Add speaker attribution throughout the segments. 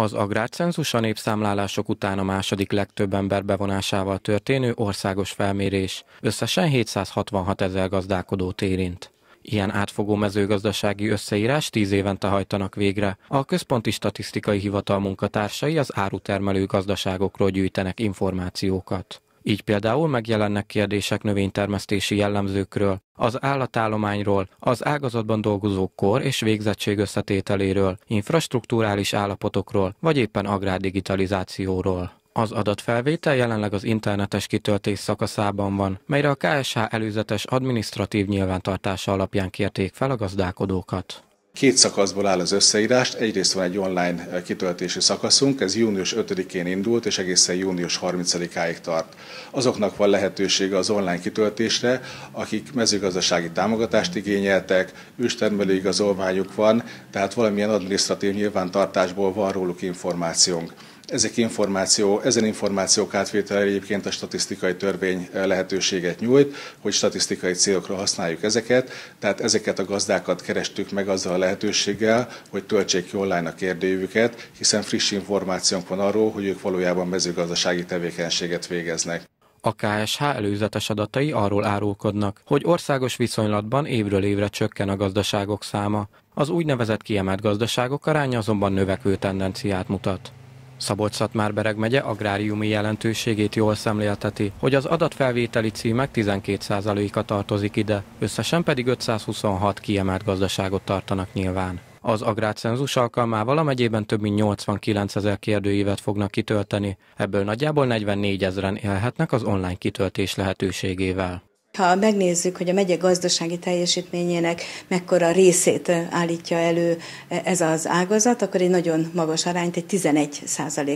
Speaker 1: Az agrárcenzus a népszámlálások után a második legtöbb ember bevonásával történő országos felmérés. Összesen 766 ezer gazdálkodót érint. Ilyen átfogó mezőgazdasági összeírás tíz évente hajtanak végre. A Központi Statisztikai Hivatal munkatársai az árutermelő gazdaságokról gyűjtenek információkat. Így például megjelennek kérdések növénytermesztési jellemzőkről, az állatállományról, az ágazatban dolgozók kor és végzettség összetételéről, infrastruktúrális állapotokról, vagy éppen agrárdigitalizációról. Az adatfelvétel jelenleg az internetes kitöltés szakaszában van, melyre a KSH előzetes administratív nyilvántartása alapján kérték fel a gazdálkodókat.
Speaker 2: Két szakaszból áll az összeírás. Egyrészt van egy online eh, kitöltési szakaszunk, ez június 5-én indult, és egészen június 30-áig tart. Azoknak van lehetősége az online kitöltésre, akik mezőgazdasági támogatást igényeltek, őstermelő igazolványuk van, tehát valamilyen adminisztratív nyilvántartásból van róluk információnk. Ezek információ, ezen információk átvétel egyébként a statisztikai törvény eh, lehetőséget nyújt, hogy statisztikai célokra használjuk ezeket, tehát ezeket a gazdákat kerestük meg azzal a lehetőséggel, hogy töltsék ki online a kérdőjüket, hiszen friss információnk van arról, hogy ők valójában mezőgazdasági tevékenységet végeznek.
Speaker 1: A KSH előzetes adatai arról árulkodnak, hogy országos viszonylatban évről évre csökken a gazdaságok száma. Az úgynevezett kiemelt gazdaságok aránya azonban növekvő tendenciát mutat szabolcs már Bereg megye agráriumi jelentőségét jól szemlélteti, hogy az adatfelvételi címek 12%-a tartozik ide, összesen pedig 526 kiemelt gazdaságot tartanak nyilván. Az agrárcenzus alkalmával a megyében több mint 89 ezer kérdőívet fognak kitölteni, ebből nagyjából 44 ezeren élhetnek az online kitöltés lehetőségével
Speaker 3: ha megnézzük, hogy a megye gazdasági teljesítményének mekkora részét állítja elő ez az ágazat, akkor egy nagyon magas arányt, egy 11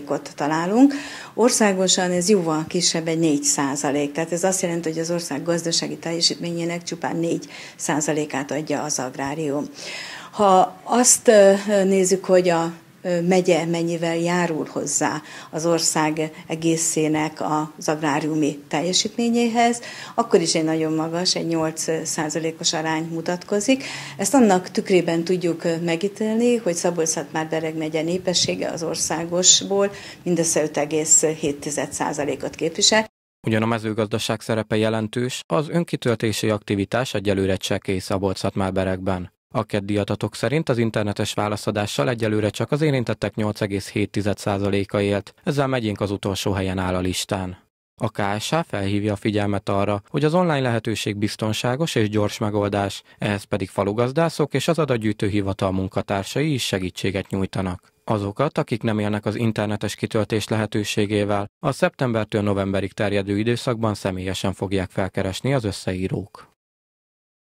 Speaker 3: ot találunk. Országosan ez jóval kisebb, egy 4 százalék. Tehát ez azt jelenti, hogy az ország gazdasági teljesítményének csupán 4 százalékát adja az agrárium. Ha azt nézzük, hogy a megye mennyivel járul hozzá az ország egészének az agráriumi teljesítményéhez, akkor is egy nagyon magas, egy 8%-os arány mutatkozik. Ezt annak tükrében tudjuk megítélni, hogy szabolcs már bereg megye népessége az országosból mindössze 57 százalékot képvisel.
Speaker 1: Ugyan a mezőgazdaság szerepe jelentős, az önkitöltési aktivitás egyelőre csekély szabolcs beregben a keddi adatok szerint az internetes válaszadással egyelőre csak az érintettek 8,7%-a élt, ezzel megyénk az utolsó helyen áll a listán. A KSA felhívja a figyelmet arra, hogy az online lehetőség biztonságos és gyors megoldás, ehhez pedig falugazdászok és az adatgyűjtő hivatal munkatársai is segítséget nyújtanak. Azokat, akik nem élnek az internetes kitöltés lehetőségével, a szeptembertől novemberig terjedő időszakban személyesen fogják felkeresni az összeírók.